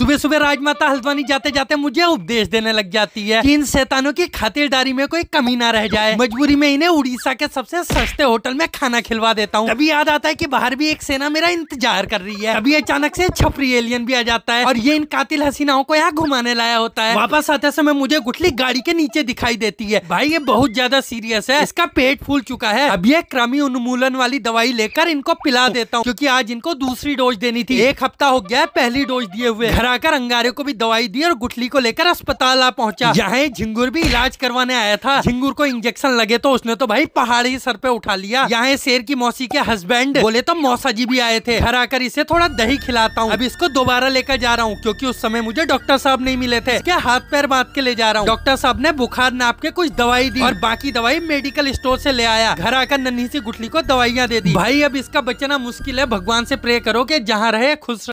सुबह सुबह राजमाता हल्द्वानी जाते जाते मुझे उपदेश देने लग जाती है कि इन शैतानों की खातिरदारी में कोई कमी ना रह जाए मजबूरी में इन्हें उड़ीसा के सबसे सस्ते होटल में खाना खिलवा देता हूँ अभी याद आता है की बाहर भी एक सेना मेरा इंतजार कर रही है अभी अचानक से छपरी एलियन भी आ जाता है और ये इन कातिल हसीनाओं को यहाँ घुमाने लाया होता है वापस आते समय मुझे गुठली गाड़ी के नीचे दिखाई देती है भाई ये बहुत ज्यादा सीरियस है इसका पेट फूल चुका है अब ये क्रमी उन्मूलन वाली दवाई लेकर इनको पिला देता हूँ क्योंकि आज इनको दूसरी डोज देनी थी एक हफ्ता हो गया है पहली डोज दिए हुए घर बनाकर अंगारे को भी दवाई दी और गुठली को लेकर अस्पताल आ पहुंचा यहाँ झिंगुर भी इलाज करवाने आया था झिंगुर को इंजेक्शन लगे तो उसने तो भाई पहाड़ी सर पे उठा लिया यहाँ शेर की मौसी के हस्बैंड बोले तो मौसा जी भी आए थे घर आकर इसे थोड़ा दही खिलाता हूँ अब इसको दोबारा लेकर जा रहा हूँ क्यूँकी उस समय मुझे डॉक्टर साहब नहीं मिले थे क्या हाथ पैर बांध के ले जा रहा हूँ डॉक्टर साहब ने बुखार नाप के कुछ दवाई दी और बाकी दवाई मेडिकल स्टोर ऐसी ले आया घर आकर नन्ही सी गुठली को दवाइयाँ दे दी भाई अब इसका बचना मुश्किल है भगवान ऐसी प्रे करो की जहाँ रहे खुश